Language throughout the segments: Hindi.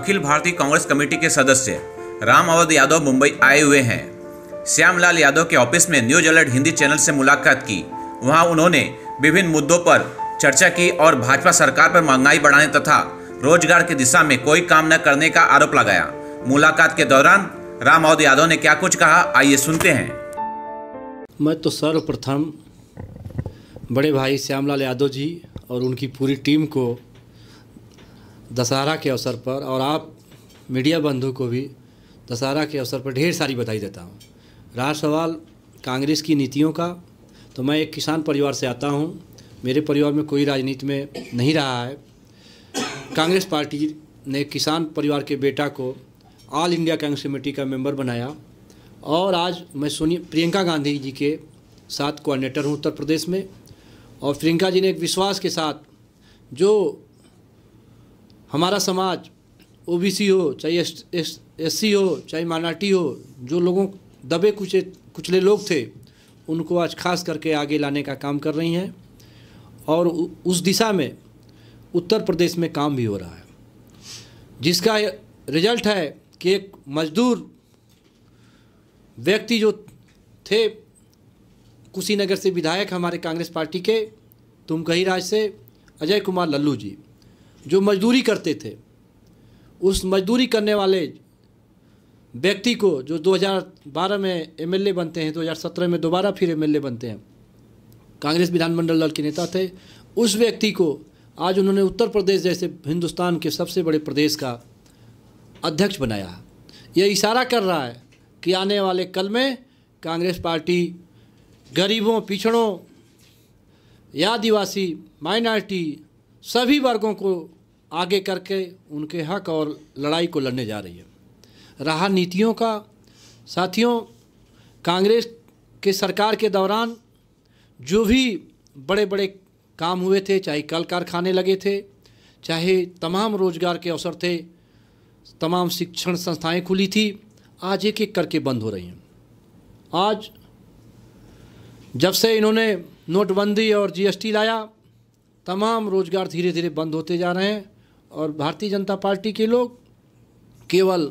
अखिल भारतीय कांग्रेस कमेटी के सदस्य राम अवध यादव मुंबई आए हुए हैं श्यामलाल यादव के ऑफिस में न्यूज अलर्ट हिंदी चैनल से मुलाकात की वहां उन्होंने विभिन्न मुद्दों पर चर्चा की और भाजपा सरकार पर महंगाई बढ़ाने तथा रोजगार की दिशा में कोई काम न करने का आरोप लगाया मुलाकात के दौरान राम अवध यादव ने क्या कुछ कहा आइए सुनते हैं मैं तो सर्वप्रथम बड़े भाई श्यामलाल यादव जी और उनकी पूरी टीम को दशहरा के अवसर पर और आप मीडिया बंधु को भी दशहरा के अवसर पर ढेर सारी बधाई देता हूँ रहा सवाल कांग्रेस की नीतियों का तो मैं एक किसान परिवार से आता हूँ मेरे परिवार में कोई राजनीति में नहीं रहा है कांग्रेस पार्टी ने किसान परिवार के बेटा को ऑल इंडिया कांग्रेस कमेटी का मेंबर बनाया और आज मैं सोनी प्रियंका गांधी जी के साथ कोऑर्डिनेटर हूँ उत्तर प्रदेश में और प्रियंका जी ने एक विश्वास के साथ जो हमारा समाज ओबीसी हो चाहे एस एससी हो चाहे माइनॉरिटी हो जो लोगों दबे कुचे कुचले लोग थे उनको आज खास करके आगे लाने का काम कर रही हैं और उस दिशा में उत्तर प्रदेश में काम भी हो रहा है जिसका रिजल्ट है कि एक मजदूर व्यक्ति जो थे कुशीनगर से विधायक हमारे कांग्रेस पार्टी के तुम कही राज से अजय कुमार लल्लू जी जो मजदूरी करते थे उस मजदूरी करने वाले व्यक्ति को जो 2012 में एमएलए बनते हैं 2017 में दोबारा फिर एमएलए बनते हैं कांग्रेस विधानमंडल दल के नेता थे उस व्यक्ति को आज उन्होंने उत्तर प्रदेश जैसे हिंदुस्तान के सबसे बड़े प्रदेश का अध्यक्ष बनाया यह इशारा कर रहा है कि आने वाले कल में कांग्रेस पार्टी गरीबों पिछड़ों या आदिवासी माइनॉरिटी सभी वर्गों को आगे करके उनके हक और लड़ाई को लड़ने जा रही है रहा नीतियों का साथियों कांग्रेस के सरकार के दौरान जो भी बड़े बड़े काम हुए थे चाहे कल कारखाने लगे थे चाहे तमाम रोजगार के अवसर थे तमाम शिक्षण संस्थाएं खुली थी आज एक एक करके बंद हो रही हैं आज जब से इन्होंने नोटबंदी और जीएसटी लाया तमाम रोजगार धीरे धीरे बंद होते जा रहे हैं और भारतीय जनता पार्टी के लोग केवल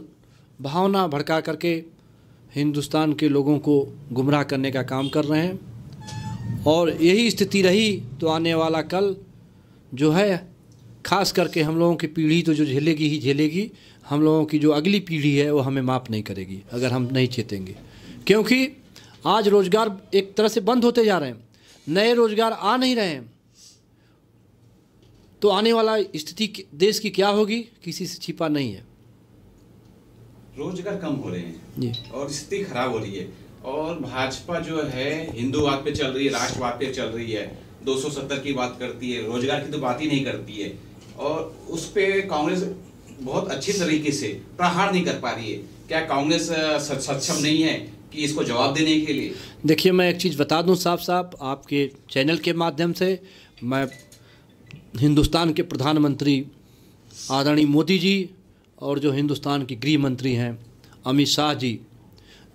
भावना भड़का करके हिंदुस्तान के लोगों को गुमराह करने का काम कर रहे हैं और यही स्थिति रही तो आने वाला कल जो है खास करके हम लोगों की पीढ़ी तो जो झेलेगी ही झेलेगी हम लोगों की जो अगली पीढ़ी है वो हमें माफ़ नहीं करेगी अगर हम नहीं चेतेंगे क्योंकि आज रोज़गार एक तरह से बंद होते जा रहे हैं नए रोज़गार आ नहीं रहे हैं तो आने वाला स्थिति देश की क्या होगी किसी से छिपा नहीं है रोजगार कम हो रहे हैं जी और स्थिति खराब हो रही है और भाजपा जो है हिंदूवाद पे चल रही है राष्ट्रवाद पे चल रही है 270 की बात करती है रोजगार की तो बात ही नहीं करती है और उस पर कांग्रेस बहुत अच्छी तरीके से प्रहार नहीं कर पा रही है क्या कांग्रेस सक्षम नहीं है कि इसको जवाब देने के लिए देखिए मैं एक चीज़ बता दूं साफ साफ आपके चैनल के माध्यम से मैं हिंदुस्तान के प्रधानमंत्री आदरणीय मोदी जी और जो हिंदुस्तान के गृह मंत्री हैं अमित शाह जी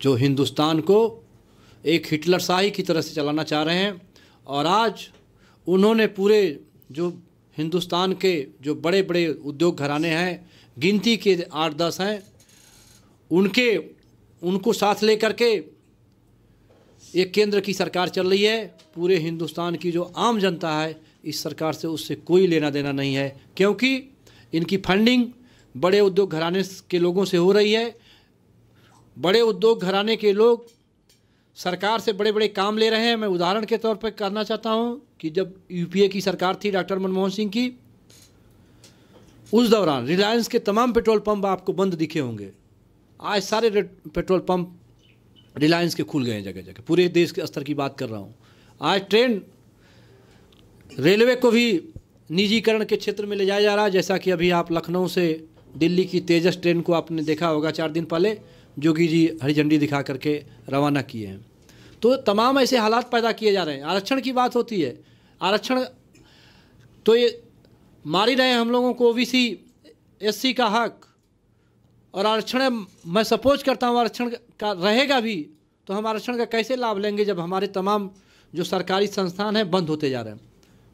जो हिंदुस्तान को एक हिटलर शाही की तरह से चलाना चाह रहे हैं और आज उन्होंने पूरे जो हिंदुस्तान के जो बड़े बड़े उद्योग घराने हैं गिनती के आठ दस हैं उनके उनको साथ लेकर के एक केंद्र की सरकार चल रही है पूरे हिंदुस्तान की जो आम जनता है इस सरकार से उससे कोई लेना देना नहीं है क्योंकि इनकी फंडिंग बड़े उद्योग घराने के लोगों से हो रही है बड़े उद्योग घराने के लोग सरकार से बड़े बड़े काम ले रहे हैं मैं उदाहरण के तौर पर करना चाहता हूं कि जब यूपीए की सरकार थी डॉक्टर मनमोहन सिंह की उस दौरान रिलायंस के तमाम पेट्रोल पंप आपको बंद दिखे होंगे आज सारे पेट्रोल पंप रिलायंस के खुल गए हैं जगह जगह पूरे देश के स्तर की बात कर रहा हूँ आज ट्रेन रेलवे को भी निजीकरण के क्षेत्र में ले जाया जा रहा है जैसा कि अभी आप लखनऊ से दिल्ली की तेजस ट्रेन को आपने देखा होगा चार दिन पहले जोगी जी हरी झंडी दिखा करके रवाना किए हैं तो तमाम ऐसे हालात पैदा किए जा रहे हैं आरक्षण की बात होती है आरक्षण तो ये मार ही रहे हैं हम लोगों को ओ बी सी एस सी का हक और आरक्षण मैं सपोज करता हूँ आरक्षण का रहेगा भी तो हम आरक्षण का कैसे लाभ लेंगे जब हमारे तमाम जो सरकारी संस्थान हैं बंद होते जा रहे हैं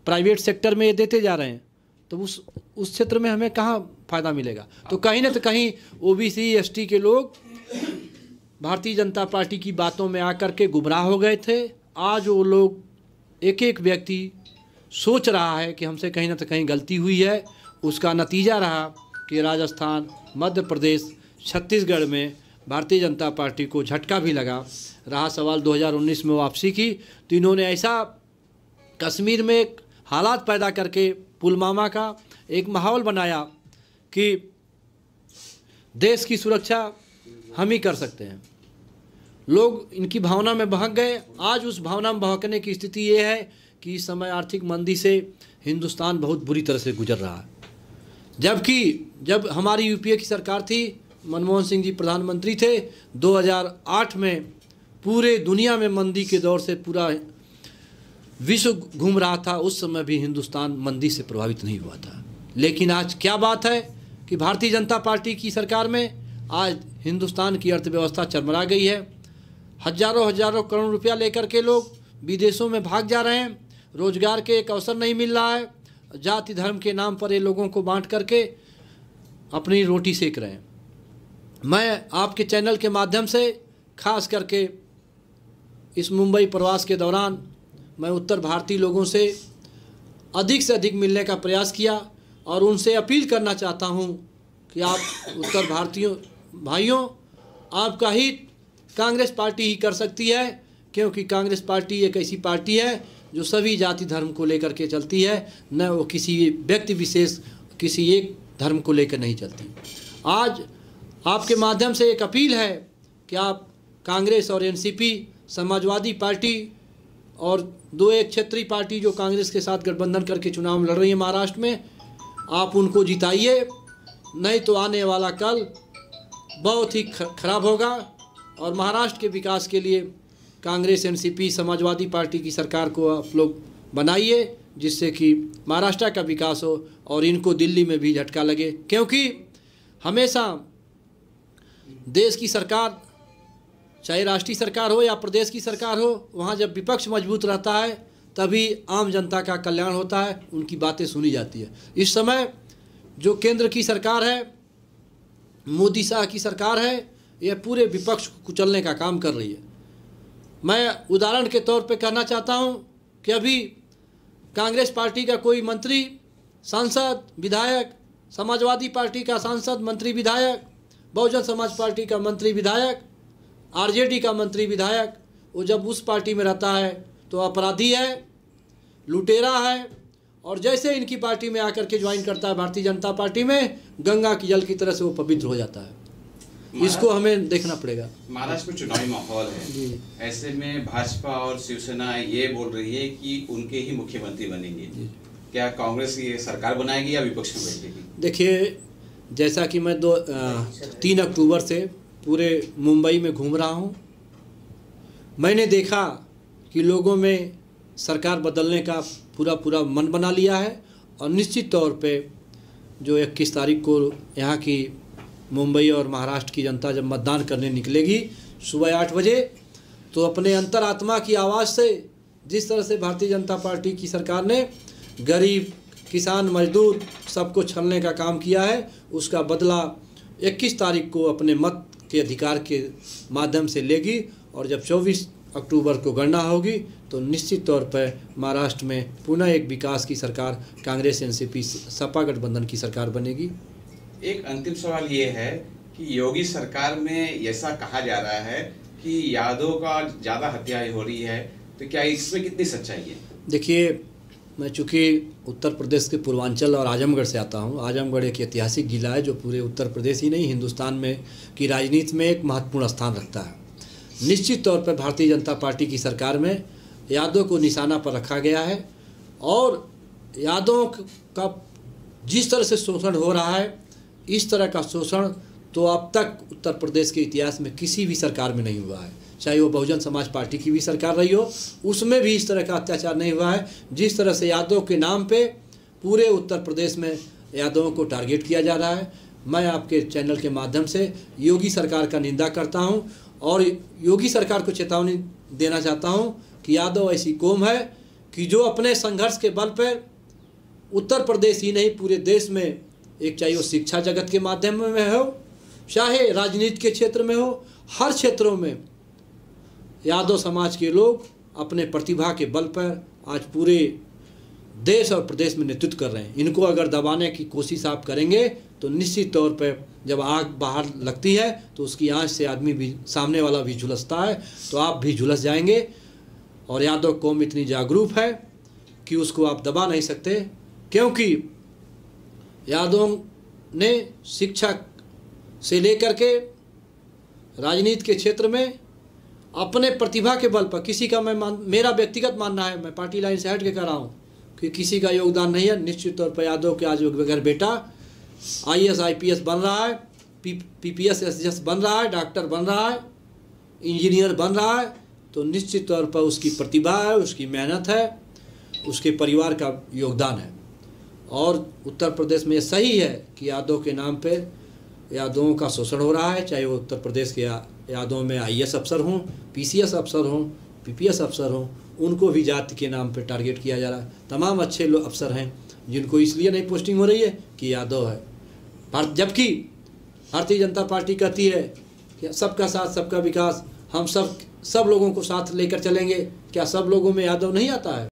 प्राइवेट सेक्टर में ये देते जा रहे हैं तो उस उस क्षेत्र में हमें कहाँ फ़ायदा मिलेगा तो कहीं ना तो कहीं O B C S T के लोग भारतीय जनता पार्टी की बातों में आकर के गुमराह हो गए थे आज वो लोग एक एक व्यक्ति सोच रहा है कि हमसे कहीं ना तो कहीं गलती हुई है उसका नतीजा रहा कि राजस्थान मध्य प्रदेश छत्तीसगढ़ में भारतीय जनता पार्टी को झटका भी लगा रहा सवाल 2019 में वापसी की तो इन्होंने ऐसा कश्मीर में हालात पैदा करके पुलवामा का एक माहौल बनाया कि देश की सुरक्षा हम ही कर सकते हैं लोग इनकी भावना में बहक गए आज उस भावना में बहकने की स्थिति ये है कि इस समय आर्थिक मंदी से हिंदुस्तान बहुत बुरी तरह से गुजर रहा है जबकि जब हमारी यूपीए की सरकार थी मनमोहन सिंह जी प्रधानमंत्री थे 2008 में पूरे दुनिया में मंदी के दौर से पूरा विश्व घूम रहा था उस समय भी हिंदुस्तान मंदी से प्रभावित नहीं हुआ था लेकिन आज क्या बात है कि भारतीय जनता पार्टी की सरकार में आज हिंदुस्तान की अर्थव्यवस्था चरमरा गई है हजारों हजारों करोड़ रुपया लेकर के लोग विदेशों में भाग जा रहे हैं रोजगार के एक अवसर नहीं मिल रहा है जाति धर्म के नाम पर ये लोगों को बांट करके अपनी रोटी सेक रहे हैं मैं आपके चैनल के माध्यम से खास करके इस मुंबई प्रवास के दौरान मैं उत्तर भारतीय लोगों से अधिक से अधिक मिलने का प्रयास किया और उनसे अपील करना चाहता हूँ कि आप उत्तर भारतीयों भाइयों आपका हित कांग्रेस पार्टी ही कर सकती है क्योंकि कांग्रेस पार्टी एक ऐसी पार्टी है जो सभी जाति धर्म को लेकर के चलती है न वो किसी व्यक्ति विशेष किसी एक धर्म को लेकर नहीं चलती आज आपके माध्यम से एक अपील है कि आप कांग्रेस और एनसीपी समाजवादी पार्टी और दो एक क्षेत्रीय पार्टी जो कांग्रेस के साथ गठबंधन करके चुनाव लड़ रही है महाराष्ट्र में आप उनको जिताइए नहीं तो आने वाला कल बहुत ही खराब होगा और महाराष्ट्र के विकास के लिए कांग्रेस एनसीपी समाजवादी पार्टी की सरकार को आप लोग बनाइए जिससे कि महाराष्ट्र का विकास हो और इनको दिल्ली में भी झटका लगे क्योंकि हमेशा देश की सरकार चाहे राष्ट्रीय सरकार हो या प्रदेश की सरकार हो वहाँ जब विपक्ष मजबूत रहता है तभी आम जनता का कल्याण होता है उनकी बातें सुनी जाती है इस समय जो केंद्र की सरकार है मोदी शाह की सरकार है यह पूरे विपक्ष को कुचलने का काम कर रही है मैं उदाहरण के तौर पर कहना चाहता हूँ कि अभी कांग्रेस पार्टी का कोई मंत्री सांसद विधायक समाजवादी पार्टी का सांसद मंत्री विधायक बहुजन समाज पार्टी का मंत्री विधायक आरजेडी का मंत्री विधायक वो जब उस पार्टी में रहता है तो अपराधी है लुटेरा है और जैसे इनकी पार्टी में आकर के ज्वाइन करता है भारतीय जनता पार्टी में गंगा की जल की तरह से वो पवित्र हो जाता है इसको हमें देखना पड़ेगा महाराष्ट्र में चुनावी माहौल है ऐसे में भाजपा और शिवसेना ये बोल रही है कि उनके ही मुख्यमंत्री बनेंगे क्या कांग्रेस ये सरकार बनाएगी या विपक्ष में बैठेगी देखिए जैसा कि मैं दो आ, तीन अक्टूबर से पूरे मुंबई में घूम रहा हूँ मैंने देखा कि लोगों में सरकार बदलने का पूरा पूरा मन बना लिया है और निश्चित तौर पे जो इक्कीस तारीख को यहाँ की मुंबई और महाराष्ट्र की जनता जब मतदान करने निकलेगी सुबह आठ बजे तो अपने अंतरात्मा की आवाज़ से जिस तरह से भारतीय जनता पार्टी की सरकार ने गरीब किसान मजदूर सबको छलने का काम किया है उसका बदला 21 तारीख को अपने मत के अधिकार के माध्यम से लेगी और जब 24 अक्टूबर को गणना होगी तो निश्चित तौर पर महाराष्ट्र में पुनः एक विकास की सरकार कांग्रेस एनसीपी सपा गठबंधन की सरकार बनेगी एक अंतिम सवाल ये है कि योगी सरकार में ऐसा कहा जा रहा है कि यादव का ज़्यादा हत्याएं हो रही है तो क्या इसमें कितनी सच्चाई है देखिए मैं चूँकि उत्तर प्रदेश के पूर्वांचल और आजमगढ़ से आता हूँ आजमगढ़ एक ऐतिहासिक जिला है जो पूरे उत्तर प्रदेश ही नहीं हिंदुस्तान में की राजनीति में एक महत्वपूर्ण स्थान रखता है निश्चित तौर पर भारतीय जनता पार्टी की सरकार में यादव को निशाना पर रखा गया है और यादव का जिस तरह से शोषण हो रहा है इस तरह का शोषण तो अब तक उत्तर प्रदेश के इतिहास में किसी भी सरकार में नहीं हुआ है चाहे वो बहुजन समाज पार्टी की भी सरकार रही हो उसमें भी इस तरह का अत्याचार नहीं हुआ है जिस तरह से यादव के नाम पे पूरे उत्तर प्रदेश में यादवों को टारगेट किया जा रहा है मैं आपके चैनल के माध्यम से योगी सरकार का निंदा करता हूँ और योगी सरकार को चेतावनी देना चाहता हूँ कि यादव ऐसी कौम है कि जो अपने संघर्ष के बल पर उत्तर प्रदेश ही नहीं पूरे देश में एक चाहे वो शिक्षा जगत के माध्यम में हो चाहे राजनीति के क्षेत्र में हो हर क्षेत्रों में यादव समाज के लोग अपने प्रतिभा के बल पर आज पूरे देश और प्रदेश में नेतृत्व कर रहे हैं इनको अगर दबाने की कोशिश आप करेंगे तो निश्चित तौर पर जब आग बाहर लगती है तो उसकी आँच से आदमी भी सामने वाला भी झुलसता है तो आप भी झुलस जाएंगे और यादव कौम इतनी जागरूक है कि उसको आप दबा नहीं सकते क्योंकि यादव ने शिक्षा से लेकर के राजनीति के क्षेत्र में अपने प्रतिभा के बल पर किसी का मैं मान मेरा व्यक्तिगत मानना है मैं पार्टी लाइन से हट के कर रहा हूँ कि किसी का योगदान नहीं है निश्चित तौर पर यादव के आज अगर बेटा I S I P S बन रहा है P P P S S S बन रहा है डॉक्टर बन रहा है इंजीनियर बन रहा है तो निश्चित तौर पर उसकी प्रतिभा है उसकी मेहनत है उसके परिवार का योगदान है और उत्तर प्रदेश में सही है कि यादव के नाम पर यादवों का शोषण हो रहा है चाहे वो उत्तर प्रदेश के यादवों में में एस अफसर हों एस अफसर हों एस अफसर हों उनको भी जाति के नाम पर टारगेट किया जा रहा है तमाम अच्छे लोग अफसर हैं जिनको इसलिए नहीं पोस्टिंग हो रही है कि यादव है जबकि भारतीय जनता पार्टी कहती है कि सबका साथ सबका विकास हम सब सब लोगों को साथ लेकर चलेंगे क्या सब लोगों में यादव नहीं आता है